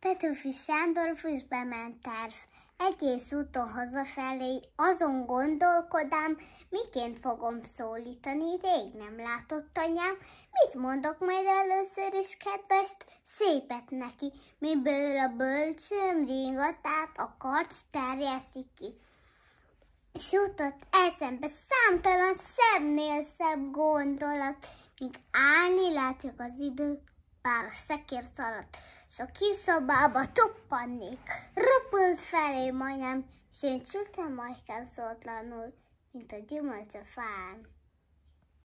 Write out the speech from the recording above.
Petőfi Sándor füstbe ment tárf. Egész úton hazafelé azon gondolkodám, miként fogom szólítani, rég nem látott anyám. Mit mondok majd először is, kedvest? Szépet neki, miből a bölcsöm ringatát a kart terjeszti ki. És jutott eszembe számtalan szemnél szebb gondolat, míg állni látjuk az idő, bár a szekér szaladt és a kis szobába toppannék. Röpült felé majdnem, és én csültem majkám szótlanul, mint a gyümölcs a fán.